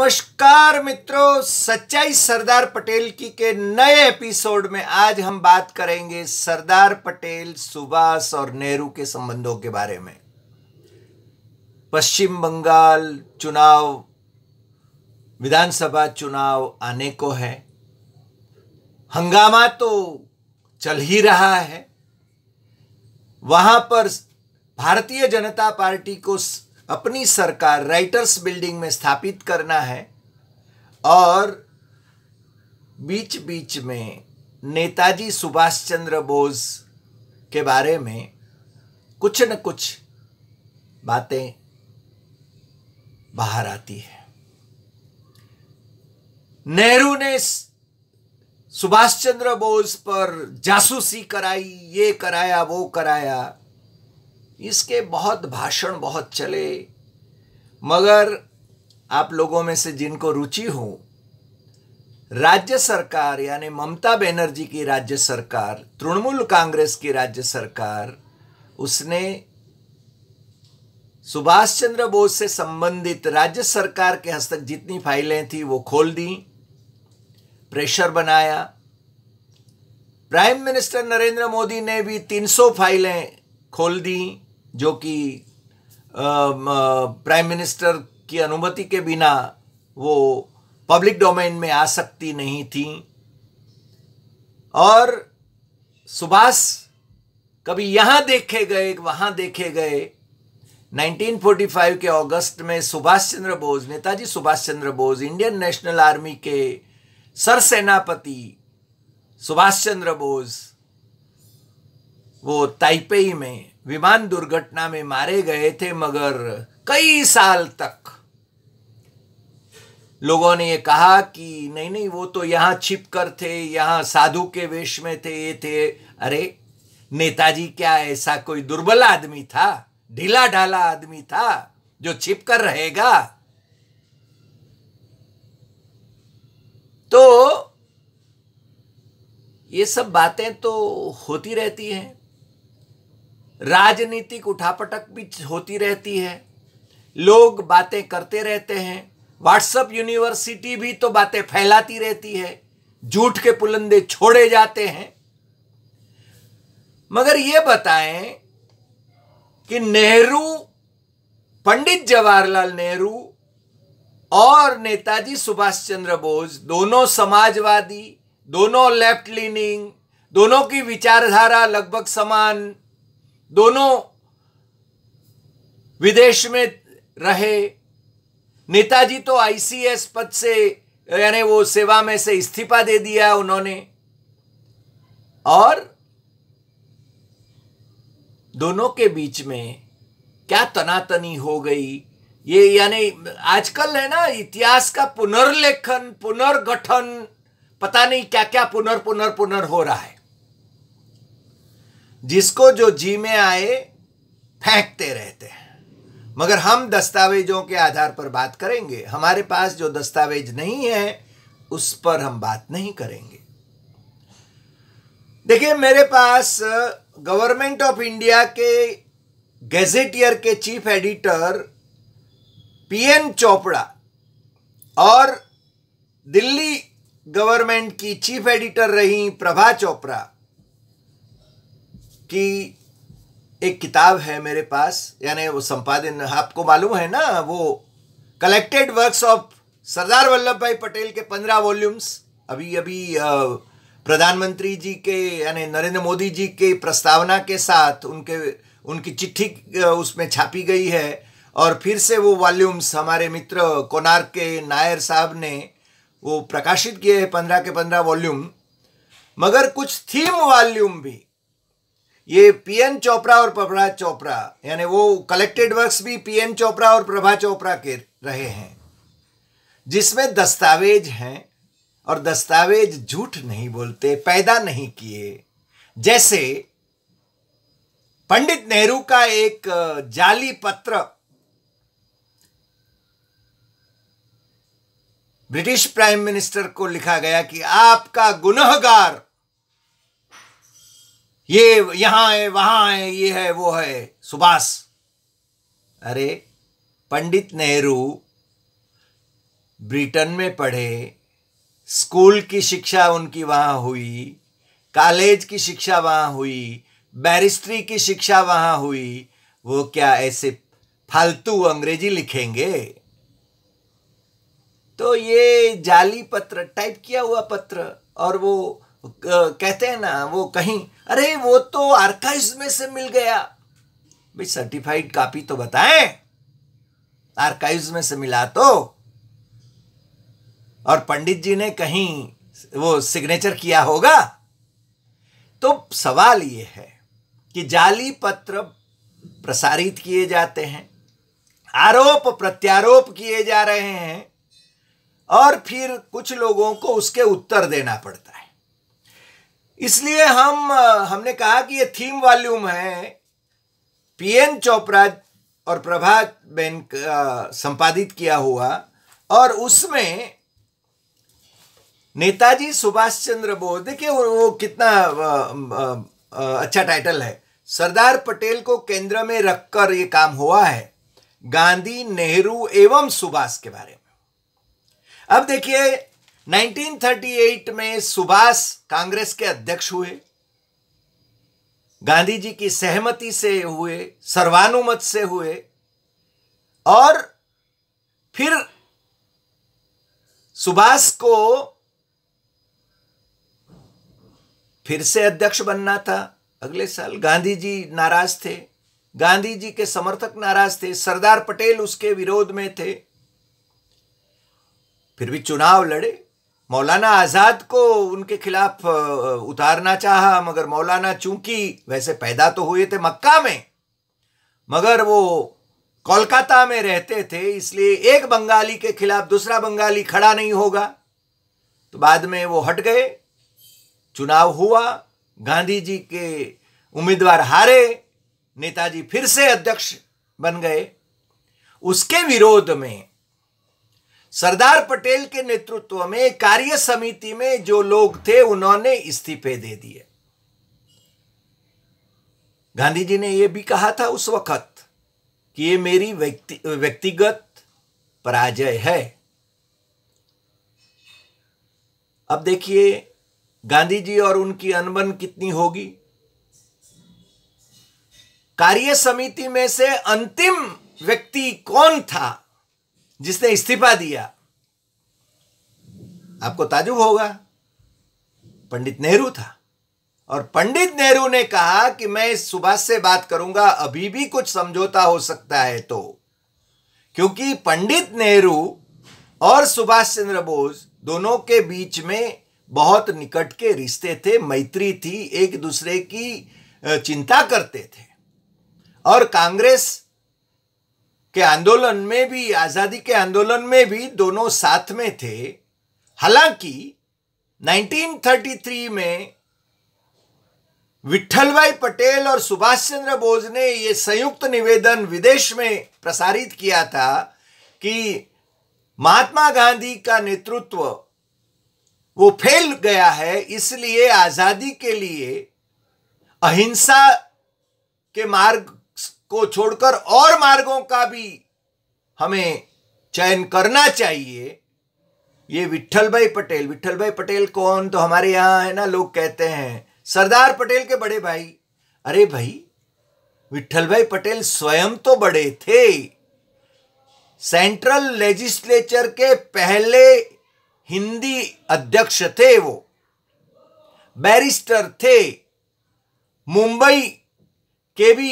नमस्कार मित्रों सच्चाई सरदार पटेल की के नए एपिसोड में आज हम बात करेंगे सरदार पटेल सुभाष और नेहरू के संबंधों के बारे में पश्चिम बंगाल चुनाव विधानसभा चुनाव आने को है हंगामा तो चल ही रहा है वहां पर भारतीय जनता पार्टी को अपनी सरकार राइटर्स बिल्डिंग में स्थापित करना है और बीच बीच में नेताजी सुभाष चंद्र बोस के बारे में कुछ न कुछ बातें बाहर आती है नेहरू ने सुभाष चंद्र बोस पर जासूसी कराई ये कराया वो कराया इसके बहुत भाषण बहुत चले मगर आप लोगों में से जिनको रुचि हो राज्य सरकार यानी ममता बनर्जी की राज्य सरकार तृणमूल कांग्रेस की राज्य सरकार उसने सुभाष चंद्र बोस से संबंधित राज्य सरकार के हस्तक जितनी फाइलें थी वो खोल दी प्रेशर बनाया प्राइम मिनिस्टर नरेंद्र मोदी ने भी 300 फाइलें खोल दी जो कि प्राइम मिनिस्टर की अनुमति के बिना वो पब्लिक डोमेन में आ सकती नहीं थी और सुभाष कभी यहाँ देखे गए वहाँ देखे गए 1945 के अगस्त में Subhash Chandra Bose Netaji Subhash Chandra Bose Indian National Army के सरसेनापति सुभाष चंद्र बोस वो ताइपेई में विमान दुर्घटना में मारे गए थे मगर कई साल तक लोगों ने यह कहा कि नहीं नहीं वो तो यहां छिप कर थे यहां साधु के वेश में थे ये थे अरे नेताजी क्या ऐसा कोई दुर्बल आदमी था ढीला ढाला आदमी था जो छिप कर रहेगा तो ये सब बातें तो होती रहती हैं राजनीतिक उठापटक भी होती रहती है लोग बातें करते रहते हैं व्हाट्सएप यूनिवर्सिटी भी तो बातें फैलाती रहती है झूठ के पुलंदे छोड़े जाते हैं मगर यह बताएं कि नेहरू पंडित जवाहरलाल नेहरू और नेताजी सुभाष चंद्र बोस दोनों समाजवादी दोनों लेफ्ट लीनिंग दोनों की विचारधारा लगभग समान दोनों विदेश में रहे नेताजी तो आईसीएस पद से यानी वो सेवा में से इस्तीफा दे दिया उन्होंने और दोनों के बीच में क्या तनातनी हो गई ये यानी आजकल है ना इतिहास का पुनर्लेखन पुनर्गठन पता नहीं क्या क्या पुनर् पुनर् पुनर् हो रहा है जिसको जो जी में आए फेंकते रहते हैं मगर हम दस्तावेजों के आधार पर बात करेंगे हमारे पास जो दस्तावेज नहीं है उस पर हम बात नहीं करेंगे देखिए मेरे पास गवर्नमेंट ऑफ इंडिया के गैजेटियर के चीफ एडिटर पीएन चोपड़ा और दिल्ली गवर्नमेंट की चीफ एडिटर रही प्रभा चोपड़ा कि एक किताब है मेरे पास यानी वो संपादन आपको मालूम है ना वो collected works of Sardar Vallabh Bhai Patel के पंद्रह वॉल्यूम्स अभी अभी प्रधानमंत्री जी के यानी नरेंद्र मोदी जी के प्रस्तावना के साथ उनके उनकी चिट्ठी उसमें छापी गई है और फिर से वो वॉल्यूम्स हमारे मित्र कोनार के नायर साहब ने वो प्रकाशित किए हैं पंद्रह के पंद्रह वॉल्यूम मगर कुछ थीम वॉल्यूम भी ये पीएन चोपड़ा और प्रभा चोपड़ा यानी वो कलेक्टेड वर्क्स भी पीएन चोपड़ा और प्रभा चोपड़ा के रहे हैं जिसमें दस्तावेज हैं और दस्तावेज झूठ नहीं बोलते पैदा नहीं किए जैसे पंडित नेहरू का एक जाली पत्र ब्रिटिश प्राइम मिनिस्टर को लिखा गया कि आपका गुनहगार ये यहां है वहां है ये है वो है सुभाष अरे पंडित नेहरू ब्रिटेन में पढ़े स्कूल की शिक्षा उनकी वहां हुई कॉलेज की शिक्षा वहां हुई बैरिस्ट्री की शिक्षा वहां हुई वो क्या ऐसे फालतू अंग्रेजी लिखेंगे तो ये जाली पत्र टाइप किया हुआ पत्र और वो कहते हैं ना वो कहीं अरे वो तो आर्काइव में से मिल गया भाई सर्टिफाइड कॉपी तो बताएं आर्काइव्स में से मिला तो और पंडित जी ने कहीं वो सिग्नेचर किया होगा तो सवाल ये है कि जाली पत्र प्रसारित किए जाते हैं आरोप प्रत्यारोप किए जा रहे हैं और फिर कुछ लोगों को उसके उत्तर देना पड़ता है इसलिए हम हमने कहा कि ये थीम वॉल्यूम है पीएन चोपड़ा और प्रभात बेन संपादित किया हुआ और उसमें नेताजी सुभाष चंद्र बोस देखिए वो कितना अच्छा टाइटल है सरदार पटेल को केंद्र में रखकर ये काम हुआ है गांधी नेहरू एवं सुभाष के बारे में अब देखिए 1938 में सुभाष कांग्रेस के अध्यक्ष हुए गांधी जी की सहमति से हुए सर्वानुमत से हुए और फिर सुभाष को फिर से अध्यक्ष बनना था अगले साल गांधी जी नाराज थे गांधी जी के समर्थक नाराज थे सरदार पटेल उसके विरोध में थे फिर भी चुनाव लड़े मौलाना आज़ाद को उनके खिलाफ उतारना चाहा मगर मौलाना चूंकि वैसे पैदा तो हुए थे मक्का में मगर वो कोलकाता में रहते थे इसलिए एक बंगाली के खिलाफ दूसरा बंगाली खड़ा नहीं होगा तो बाद में वो हट गए चुनाव हुआ गांधी जी के उम्मीदवार हारे नेताजी फिर से अध्यक्ष बन गए उसके विरोध में सरदार पटेल के नेतृत्व में कार्य समिति में जो लोग थे उन्होंने इस्तीफे दे दिए गांधी जी ने यह भी कहा था उस वक्त कि ये मेरी व्यक्ति व्यक्तिगत पराजय है अब देखिए गांधी जी और उनकी अनबन कितनी होगी कार्य समिति में से अंतिम व्यक्ति कौन था जिसने इस्तीफा दिया आपको ताजुब होगा पंडित नेहरू था और पंडित नेहरू ने कहा कि मैं इस सुभाष से बात करूंगा अभी भी कुछ समझौता हो सकता है तो क्योंकि पंडित नेहरू और सुभाष चंद्र बोस दोनों के बीच में बहुत निकट के रिश्ते थे मैत्री थी एक दूसरे की चिंता करते थे और कांग्रेस के आंदोलन में भी आज़ादी के आंदोलन में भी दोनों साथ में थे हालांकि 1933 में विट्ठल पटेल और सुभाष चंद्र बोस ने यह संयुक्त निवेदन विदेश में प्रसारित किया था कि महात्मा गांधी का नेतृत्व वो फैल गया है इसलिए आज़ादी के लिए अहिंसा के मार्ग को छोड़कर और मार्गों का भी हमें चयन करना चाहिए ये विठल भाई पटेल विठल भाई पटेल कौन तो हमारे यहाँ है ना लोग कहते हैं सरदार पटेल के बड़े भाई अरे भाई विठल भाई पटेल स्वयं तो बड़े थे सेंट्रल लेजिस्लेचर के पहले हिंदी अध्यक्ष थे वो बैरिस्टर थे मुंबई के भी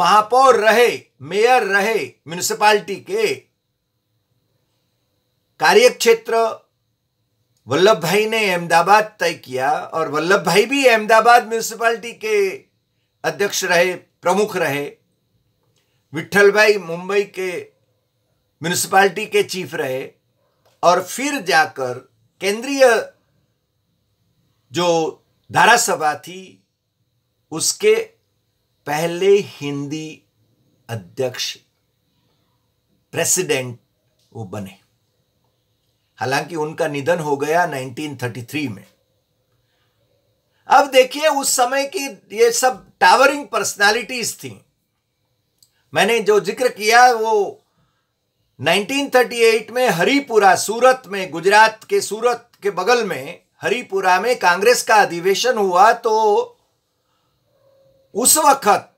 महापौर रहे मेयर रहे म्युनिसिपालिटी के कार्य क्षेत्र वल्लभ भाई ने अहमदाबाद तय किया और वल्लभ भाई भी अहमदाबाद म्युनिसिपालिटी के अध्यक्ष रहे प्रमुख रहे विठल भाई मुंबई के म्युनिसिपालिटी के चीफ रहे और फिर जाकर केंद्रीय जो धारासभा थी उसके पहले हिंदी अध्यक्ष प्रेसिडेंट वो बने हालांकि उनका निधन हो गया 1933 में अब देखिए उस समय की ये सब टावरिंग पर्सनालिटीज थी मैंने जो जिक्र किया वो 1938 में हरिपुरा सूरत में गुजरात के सूरत के बगल में हरिपुरा में कांग्रेस का अधिवेशन हुआ तो उस वक्त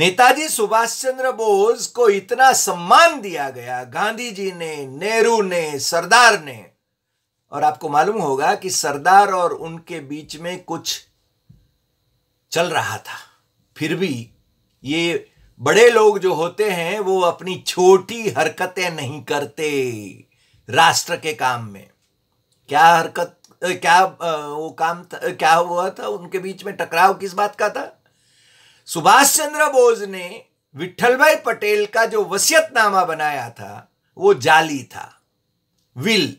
नेताजी सुभाष चंद्र बोस को इतना सम्मान दिया गया गांधी जी ने नेहरू ने सरदार ने और आपको मालूम होगा कि सरदार और उनके बीच में कुछ चल रहा था फिर भी ये बड़े लोग जो होते हैं वो अपनी छोटी हरकतें नहीं करते राष्ट्र के काम में क्या हरकत क्या वो काम था, क्या हुआ था उनके बीच में टकराव किस बात का था सुभाष चंद्र बोस ने विठल भाई पटेल का जो वसियतनामा बनाया था वो जाली था विल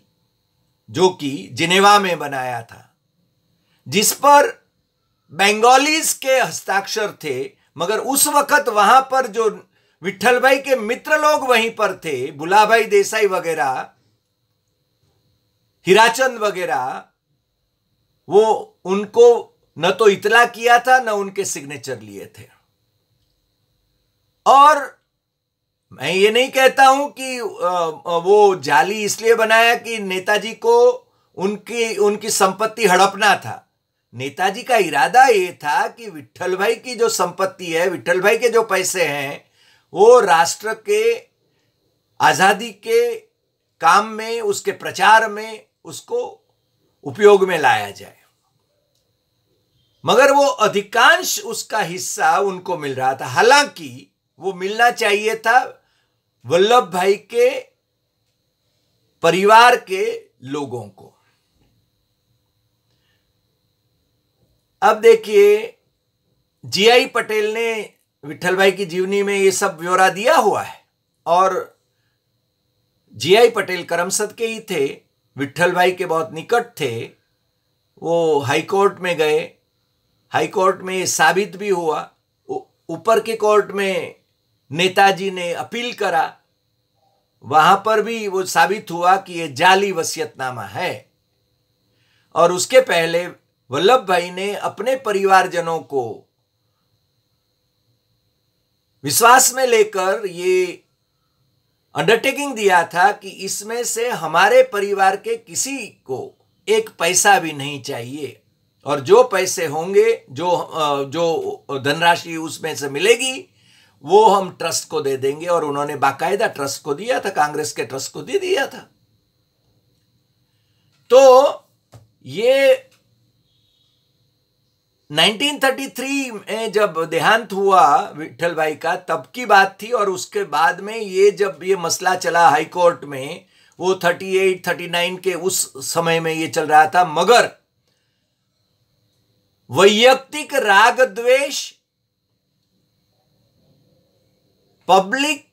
जो कि जिनेवा में बनाया था जिस पर बंगालीज के हस्ताक्षर थे मगर उस वक्त वहां पर जो विठल भाई के मित्र लोग वहीं पर थे बुलाभाई देसाई वगैरह हिराचंद वगैरह वो उनको न तो इतला किया था न उनके सिग्नेचर लिए थे और मैं ये नहीं कहता हूं कि वो जाली इसलिए बनाया कि नेताजी को उनकी उनकी संपत्ति हड़पना था नेताजी का इरादा ये था कि विठल भाई की जो संपत्ति है विठल भाई के जो पैसे हैं वो राष्ट्र के आज़ादी के काम में उसके प्रचार में उसको उपयोग में लाया जाए मगर वो अधिकांश उसका हिस्सा उनको मिल रहा था हालांकि वो मिलना चाहिए था वल्लभ भाई के परिवार के लोगों को अब देखिए जीआई पटेल ने विठल भाई की जीवनी में ये सब ब्यौरा दिया हुआ है और जीआई पटेल करमसद के ही थे विट्ठल भाई के बहुत निकट थे वो हाई कोर्ट में गए हाई कोर्ट में ये साबित भी हुआ ऊपर के कोर्ट में नेताजी ने अपील करा वहां पर भी वो साबित हुआ कि ये जाली वसीयतनामा है और उसके पहले वल्लभ भाई ने अपने परिवारजनों को विश्वास में लेकर ये अंडरटेकिंग दिया था कि इसमें से हमारे परिवार के किसी को एक पैसा भी नहीं चाहिए और जो पैसे होंगे जो जो धनराशि उसमें से मिलेगी वो हम ट्रस्ट को दे देंगे और उन्होंने बाकायदा ट्रस्ट को दिया था कांग्रेस के ट्रस्ट को दे दिया था तो ये 1933 में जब देहांत हुआ विठल भाई का तब की बात थी और उसके बाद में ये जब ये मसला चला हाई कोर्ट में वो 38 39 के उस समय में ये चल रहा था मगर वैयक्तिक राग द्वेष पब्लिक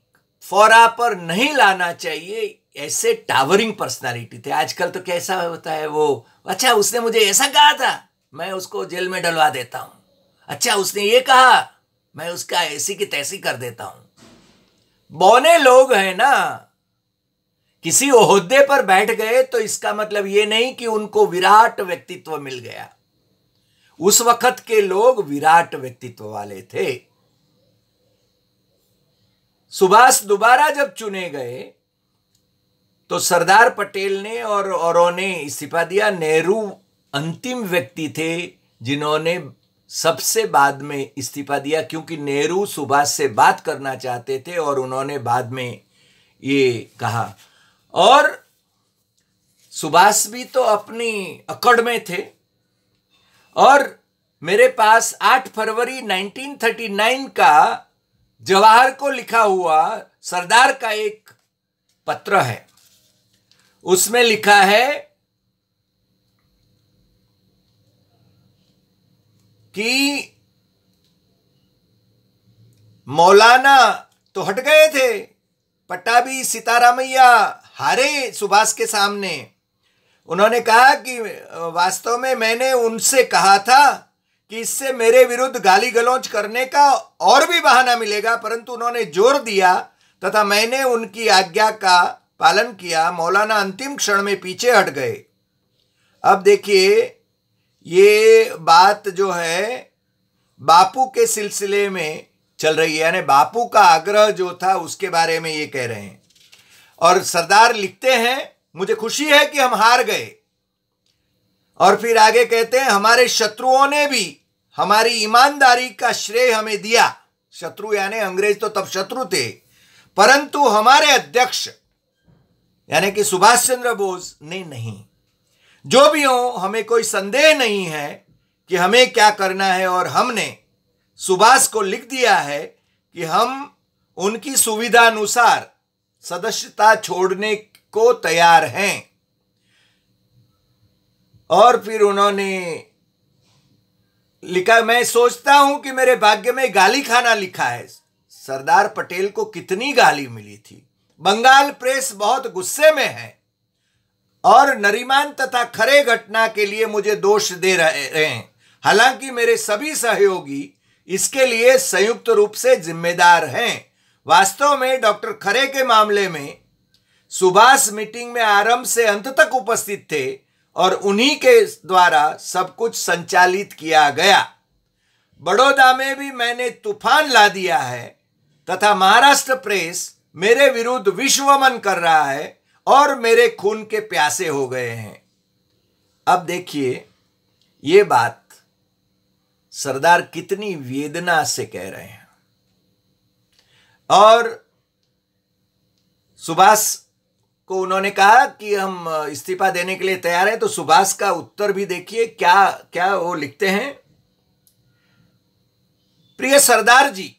फोरा पर नहीं लाना चाहिए ऐसे टावरिंग पर्सनालिटी थे आजकल तो कैसा होता है वो अच्छा उसने मुझे ऐसा कहा था मैं उसको जेल में डलवा देता हूं अच्छा उसने ये कहा मैं उसका ऐसी की तैसी कर देता हूं बौने लोग हैं ना किसी ओहदे पर बैठ गए तो इसका मतलब ये नहीं कि उनको विराट व्यक्तित्व मिल गया उस वक्त के लोग विराट व्यक्तित्व वाले थे सुभाष दोबारा जब चुने गए तो सरदार पटेल ने और औरों ने इस्तीफा दिया नेहरू अंतिम व्यक्ति थे जिन्होंने सबसे बाद में इस्तीफा दिया क्योंकि नेहरू सुभाष से बात करना चाहते थे और उन्होंने बाद में ये कहा और सुभाष भी तो अपनी अकड़ में थे और मेरे पास 8 फरवरी 1939 का जवाहर को लिखा हुआ सरदार का एक पत्र है उसमें लिखा है कि मौलाना तो हट गए थे पट्टाभी सीतारामैया हारे सुभाष के सामने उन्होंने कहा कि वास्तव में मैंने उनसे कहा था कि इससे मेरे विरुद्ध गाली गलौज करने का और भी बहाना मिलेगा परंतु उन्होंने जोर दिया तथा मैंने उनकी आज्ञा का पालन किया मौलाना अंतिम क्षण में पीछे हट गए अब देखिए ये बात जो है बापू के सिलसिले में चल रही है यानी बापू का आग्रह जो था उसके बारे में ये कह रहे हैं और सरदार लिखते हैं मुझे खुशी है कि हम हार गए और फिर आगे कहते हैं हमारे शत्रुओं ने भी हमारी ईमानदारी का श्रेय हमें दिया शत्रु यानी अंग्रेज तो तब शत्रु थे परंतु हमारे अध्यक्ष यानी कि सुभाष चंद्र बोस ने नहीं जो भी हो हमें कोई संदेह नहीं है कि हमें क्या करना है और हमने सुभाष को लिख दिया है कि हम उनकी सुविधा अनुसार सदस्यता छोड़ने को तैयार हैं और फिर उन्होंने लिखा मैं सोचता हूं कि मेरे भाग्य में गाली खाना लिखा है सरदार पटेल को कितनी गाली मिली थी बंगाल प्रेस बहुत गुस्से में है और नरिमान तथा खरे घटना के लिए मुझे दोष दे रहे हैं हालांकि मेरे सभी सहयोगी इसके लिए संयुक्त रूप से जिम्मेदार हैं वास्तव में डॉक्टर खरे के मामले में सुभाष मीटिंग में आरंभ से अंत तक उपस्थित थे और उन्हीं के द्वारा सब कुछ संचालित किया गया बड़ौदा में भी मैंने तूफान ला दिया है तथा महाराष्ट्र प्रेस मेरे विरुद्ध विश्वमन कर रहा है और मेरे खून के प्यासे हो गए हैं अब देखिए ये बात सरदार कितनी वेदना से कह रहे हैं और सुभाष को उन्होंने कहा कि हम इस्तीफा देने के लिए तैयार हैं तो सुभाष का उत्तर भी देखिए क्या क्या वो लिखते हैं प्रिय सरदार जी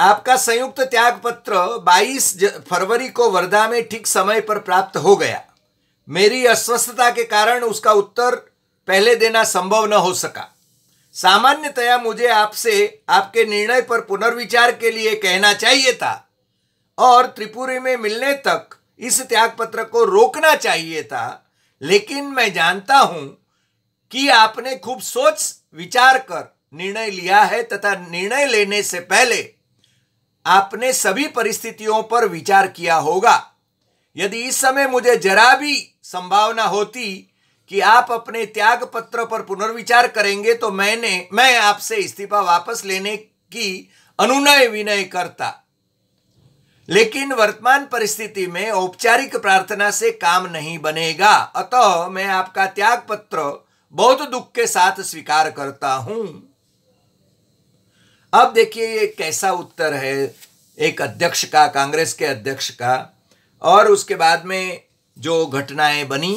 आपका संयुक्त त्याग पत्र 22 फरवरी को वर्धा में ठीक समय पर प्राप्त हो गया मेरी अस्वस्थता के कारण उसका उत्तर पहले देना संभव न हो सका सामान्यतया मुझे आपसे आपके निर्णय पर पुनर्विचार के लिए कहना चाहिए था और त्रिपुरी में मिलने तक इस त्यागपत्र को रोकना चाहिए था लेकिन मैं जानता हूं कि आपने खूब सोच विचार कर निर्णय लिया है तथा निर्णय लेने से पहले आपने सभी परिस्थितियों पर विचार किया होगा यदि इस समय मुझे जरा भी संभावना होती कि आप अपने त्याग पत्र पर पुनर्विचार करेंगे तो मैंने मैं आपसे इस्तीफा वापस लेने की अनुनय विनय करता लेकिन वर्तमान परिस्थिति में औपचारिक प्रार्थना से काम नहीं बनेगा अतः मैं आपका त्याग पत्र बहुत दुख के साथ स्वीकार करता हूं अब देखिए ये कैसा उत्तर है एक अध्यक्ष का कांग्रेस के अध्यक्ष का और उसके बाद में जो घटनाएं बनी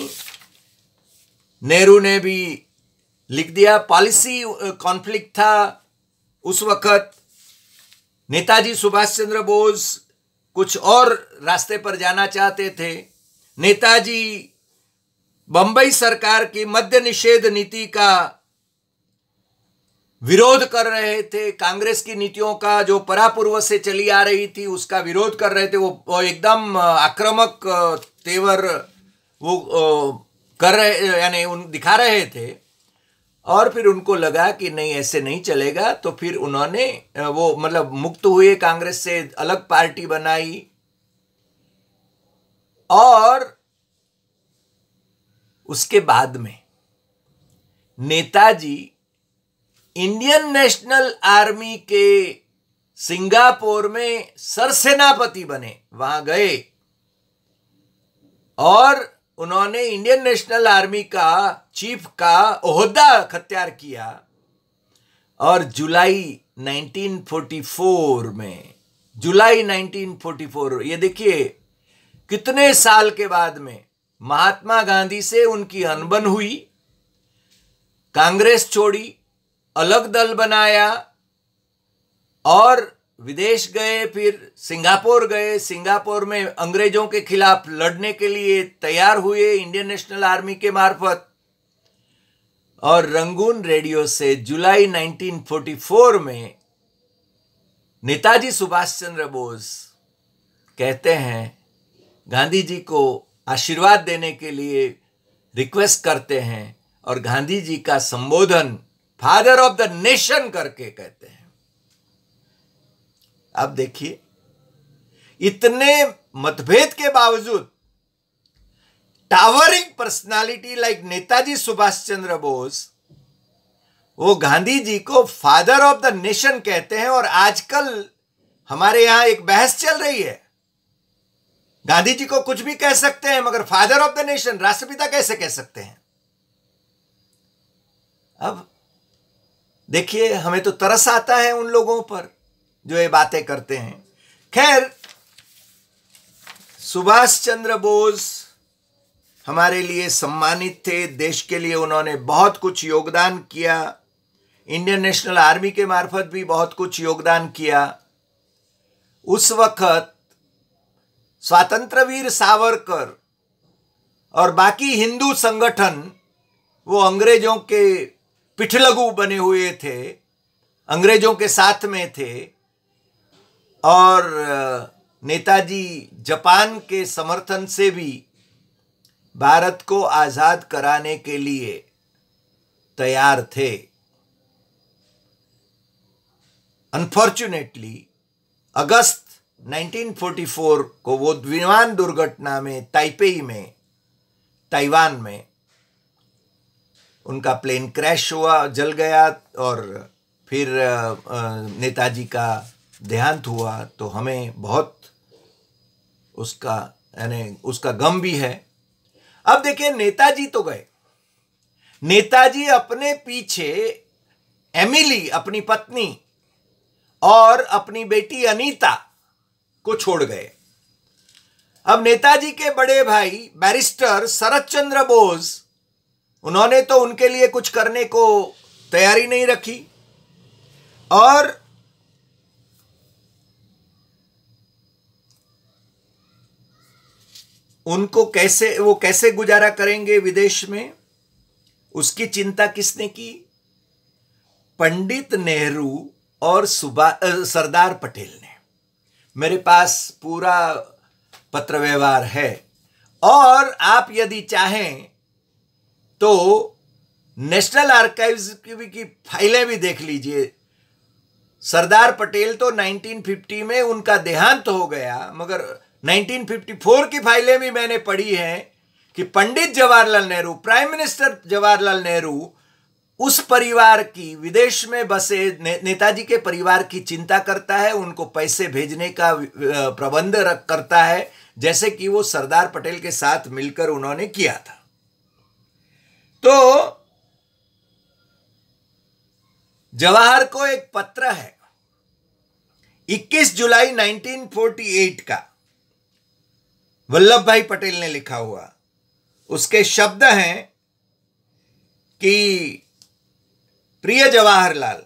नेहरू ने भी लिख दिया पॉलिसी कॉन्फ्लिक्ट था उस वक्त नेताजी सुभाष चंद्र बोस कुछ और रास्ते पर जाना चाहते थे नेताजी बंबई सरकार की मद्य निषेध नीति का विरोध कर रहे थे कांग्रेस की नीतियों का जो परापूर्व से चली आ रही थी उसका विरोध कर रहे थे वो एकदम आक्रामक तेवर वो कर रहे यानी उन दिखा रहे थे और फिर उनको लगा कि नहीं ऐसे नहीं चलेगा तो फिर उन्होंने वो मतलब मुक्त हुए कांग्रेस से अलग पार्टी बनाई और उसके बाद में नेताजी इंडियन नेशनल आर्मी के सिंगापुर में सरसेनापति बने वहां गए और उन्होंने इंडियन नेशनल आर्मी का चीफ का ओहदा खत्यार किया और जुलाई 1944 में जुलाई 1944 ये देखिए कितने साल के बाद में महात्मा गांधी से उनकी अनबन हुई कांग्रेस छोड़ी अलग दल बनाया और विदेश गए फिर सिंगापुर गए सिंगापुर में अंग्रेजों के खिलाफ लड़ने के लिए तैयार हुए इंडियन नेशनल आर्मी के मार्फत और रंगून रेडियो से जुलाई 1944 में नेताजी सुभाष चंद्र बोस कहते हैं गांधी जी को आशीर्वाद देने के लिए रिक्वेस्ट करते हैं और गांधी जी का संबोधन फादर ऑफ द नेशन करके कहते हैं अब देखिए इतने मतभेद के बावजूद towering personality like Netaji Subhash Chandra Bose वो गांधी जी को फादर ऑफ द नेशन कहते हैं और आजकल हमारे यहां एक बहस चल रही है गांधी जी को कुछ भी कह सकते हैं मगर फादर ऑफ द नेशन राष्ट्रपिता कैसे कह सकते हैं अब देखिए हमें तो तरस आता है उन लोगों पर जो ये बातें करते हैं खैर सुभाष चंद्र बोस हमारे लिए सम्मानित थे देश के लिए उन्होंने बहुत कुछ योगदान किया इंडियन नेशनल आर्मी के मार्फत भी बहुत कुछ योगदान किया उस वक्त स्वतंत्र वीर सावरकर और बाकी हिंदू संगठन वो अंग्रेजों के पिठलगु बने हुए थे अंग्रेजों के साथ में थे और नेताजी जापान के समर्थन से भी भारत को आज़ाद कराने के लिए तैयार थे अनफॉर्चुनेटली अगस्त 1944 को वो विमान दुर्घटना में ताइपेई में ताइवान में उनका प्लेन क्रैश हुआ जल गया और फिर नेताजी का देहांत हुआ तो हमें बहुत उसका यानी उसका गम भी है अब देखिए नेताजी तो गए नेताजी अपने पीछे एमिली अपनी पत्नी और अपनी बेटी अनीता को छोड़ गए अब नेताजी के बड़े भाई बैरिस्टर शरत चंद्र बोस उन्होंने तो उनके लिए कुछ करने को तैयारी नहीं रखी और उनको कैसे वो कैसे गुजारा करेंगे विदेश में उसकी चिंता किसने की पंडित नेहरू और सुबा सरदार पटेल ने मेरे पास पूरा पत्र व्यवहार है और आप यदि चाहें तो नेशनल आर्काइव्स की, की फाइलें भी देख लीजिए सरदार पटेल तो 1950 में उनका देहांत हो गया मगर 1954 की फाइलें भी मैंने पढ़ी हैं कि पंडित जवाहरलाल नेहरू प्राइम मिनिस्टर जवाहरलाल नेहरू उस परिवार की विदेश में बसे ने, नेताजी के परिवार की चिंता करता है उनको पैसे भेजने का प्रबंध करता है जैसे कि वो सरदार पटेल के साथ मिलकर उन्होंने किया था तो जवाहर को एक पत्र है 21 जुलाई 1948 का वल्लभ भाई पटेल ने लिखा हुआ उसके शब्द हैं कि प्रिय जवाहरलाल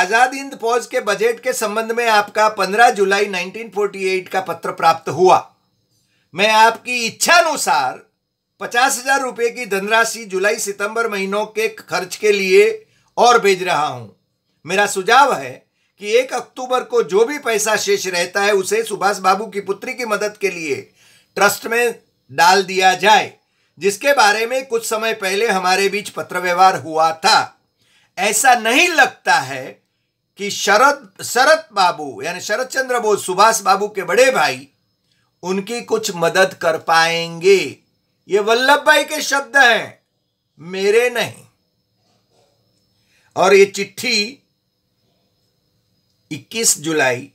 आजाद हिंद फौज के बजट के संबंध में आपका 15 जुलाई 1948 का पत्र प्राप्त हुआ मैं आपकी इच्छा अनुसार पचास हजार रुपए की धनराशि जुलाई सितंबर महीनों के खर्च के लिए और भेज रहा हूं मेरा सुझाव है कि एक अक्टूबर को जो भी पैसा शेष रहता है उसे सुभाष बाबू की पुत्री की मदद के लिए ट्रस्ट में डाल दिया जाए जिसके बारे में कुछ समय पहले हमारे बीच पत्र व्यवहार हुआ था ऐसा नहीं लगता है कि शरद शरद बाबू यानी शरद चंद्र बोस सुभाष बाबू के बड़े भाई उनकी कुछ मदद कर पाएंगे ये वल्लभ भाई के शब्द हैं मेरे नहीं और ये चिट्ठी 21 जुलाई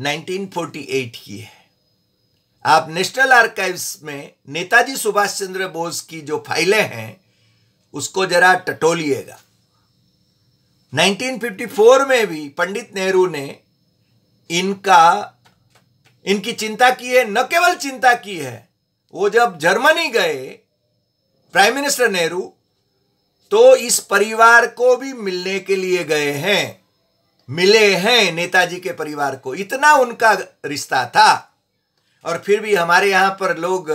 1948 की है आप नेशनल आर्काइव्स में नेताजी सुभाष चंद्र बोस की जो फाइलें हैं उसको जरा टटोलिएगा 1954 में भी पंडित नेहरू ने इनका इनकी चिंता की है न केवल चिंता की है वो जब जर्मनी गए प्राइम मिनिस्टर नेहरू तो इस परिवार को भी मिलने के लिए गए हैं मिले हैं नेताजी के परिवार को इतना उनका रिश्ता था और फिर भी हमारे यहाँ पर लोग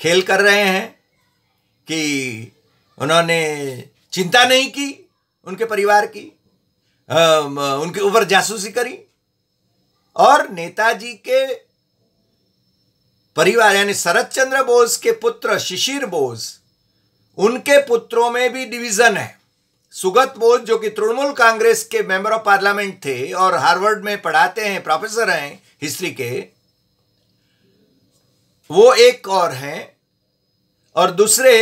खेल कर रहे हैं कि उन्होंने चिंता नहीं की उनके परिवार की उनके ऊपर जासूसी करी और नेताजी के परिवार यानी शरद चंद्र बोस के पुत्र शिशिर बोस उनके पुत्रों में भी डिवीजन है सुगत बोस जो कि तृणमूल कांग्रेस के मेंबर ऑफ पार्लियामेंट थे और हार्वर्ड में पढ़ाते हैं प्रोफेसर हैं हिस्ट्री के वो एक और हैं और दूसरे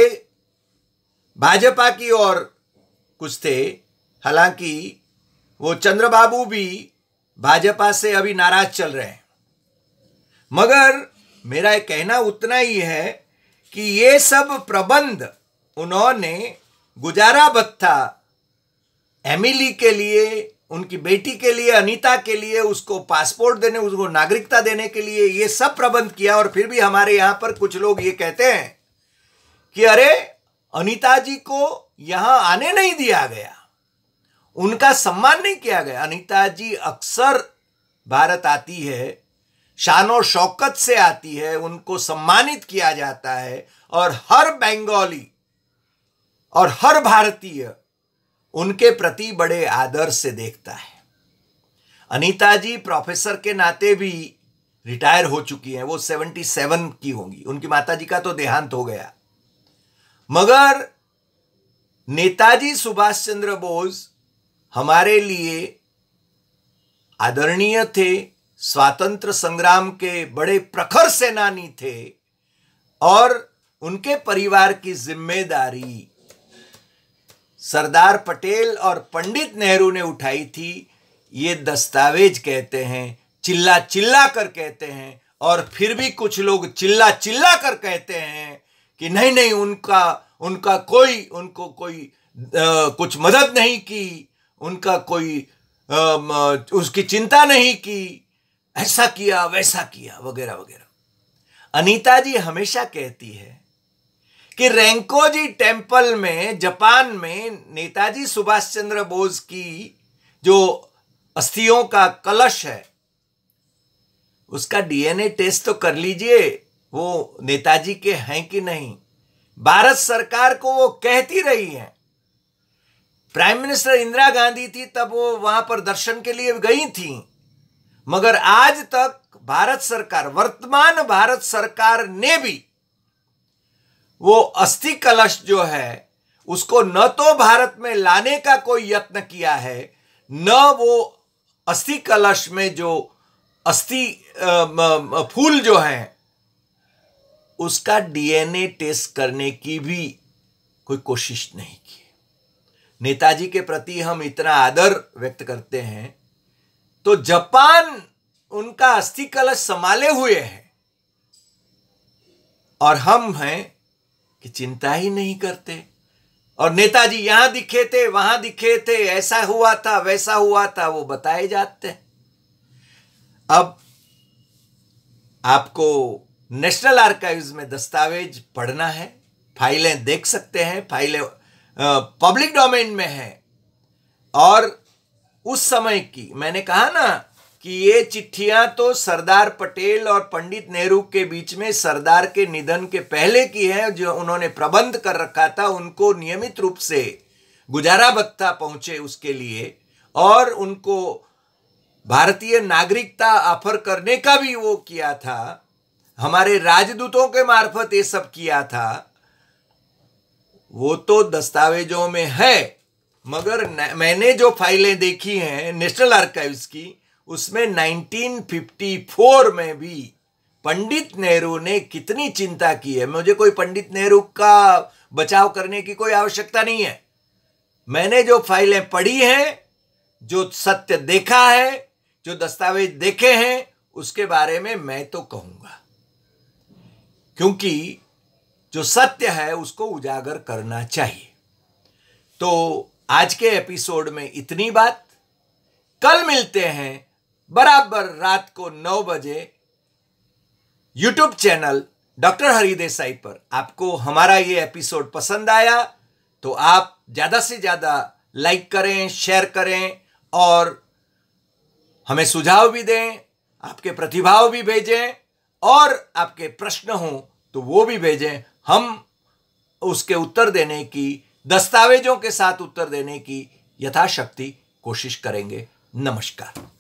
भाजपा की और कुछ थे हालांकि वो चंद्रबाबू भी भाजपा से अभी नाराज चल रहे हैं मगर मेरा कहना उतना ही है कि ये सब प्रबंध उन्होंने गुजारा भत्ता एमिली के लिए उनकी बेटी के लिए अनीता के लिए उसको पासपोर्ट देने उसको नागरिकता देने के लिए ये सब प्रबंध किया और फिर भी हमारे यहाँ पर कुछ लोग ये कहते हैं कि अरे अनीता जी को यहाँ आने नहीं दिया गया उनका सम्मान नहीं किया गया अनीता जी अक्सर भारत आती है शान शौकत से आती है उनको सम्मानित किया जाता है और हर बंगाली और हर भारतीय उनके प्रति बड़े आदर से देखता है अनीता जी प्रोफेसर के नाते भी रिटायर हो चुकी हैं वो सेवेंटी सेवन की होंगी उनकी माता जी का तो देहांत हो गया मगर नेताजी सुभाष चंद्र बोस हमारे लिए आदरणीय थे स्वातंत्र संग्राम के बड़े प्रखर सेनानी थे और उनके परिवार की जिम्मेदारी सरदार पटेल और पंडित नेहरू ने उठाई थी ये दस्तावेज कहते हैं चिल्ला चिल्ला कर कहते हैं और फिर भी कुछ लोग चिल्ला चिल्ला कर कहते हैं कि नहीं नहीं उनका उनका कोई उनको कोई आ, कुछ मदद नहीं की उनका कोई आ, उसकी चिंता नहीं की ऐसा किया वैसा किया वगैरह वगैरह अनीता जी हमेशा कहती है कि रैंकोजी टेम्पल में जापान में नेताजी सुभाष चंद्र बोस की जो अस्थियों का कलश है उसका डीएनए टेस्ट तो कर लीजिए वो नेताजी के हैं कि नहीं भारत सरकार को वो कहती रही है प्राइम मिनिस्टर इंदिरा गांधी थी तब वो वहां पर दर्शन के लिए गई थी मगर आज तक भारत सरकार वर्तमान भारत सरकार ने भी वो अस्थि कलश जो है उसको न तो भारत में लाने का कोई यत्न किया है न वो अस्थि कलश में जो अस्थि फूल जो है उसका डीएनए टेस्ट करने की भी कोई कोशिश नहीं की नेताजी के प्रति हम इतना आदर व्यक्त करते हैं तो जापान उनका अस्थि कलश संभाले हुए है और हम हैं कि चिंता ही नहीं करते और नेताजी यहां दिखे थे वहां दिखे थे ऐसा हुआ था वैसा हुआ था वो बताए जाते अब आपको नेशनल आर्काइव्स में दस्तावेज पढ़ना है फाइलें देख सकते हैं फाइलें पब्लिक डोमेन में है और उस समय की मैंने कहा ना कि ये चिट्ठियां तो सरदार पटेल और पंडित नेहरू के बीच में सरदार के निधन के पहले की है जो उन्होंने प्रबंध कर रखा था उनको नियमित रूप से गुजारा भत्ता पहुंचे उसके लिए और उनको भारतीय नागरिकता ऑफर करने का भी वो किया था हमारे राजदूतों के मार्फत ये सब किया था वो तो दस्तावेजों में है मगर मैंने जो फाइलें देखी हैं नेशनल आर्काइव्स की उसमें 1954 में भी पंडित नेहरू ने कितनी चिंता की है मुझे कोई पंडित नेहरू का बचाव करने की कोई आवश्यकता नहीं है मैंने जो फाइलें पढ़ी हैं जो सत्य देखा है जो दस्तावेज देखे हैं उसके बारे में मैं तो कहूंगा क्योंकि जो सत्य है उसको उजागर करना चाहिए तो आज के एपिसोड में इतनी बात कल मिलते हैं बराबर रात को नौ बजे यूट्यूब चैनल डॉक्टर हरिदेसाई पर आपको हमारा ये एपिसोड पसंद आया तो आप ज़्यादा से ज़्यादा लाइक करें शेयर करें और हमें सुझाव भी दें आपके प्रतिभाव भी भेजें और आपके प्रश्न हों तो वो भी भेजें हम उसके उत्तर देने की दस्तावेजों के साथ उत्तर देने की यथाशक्ति कोशिश करेंगे नमस्कार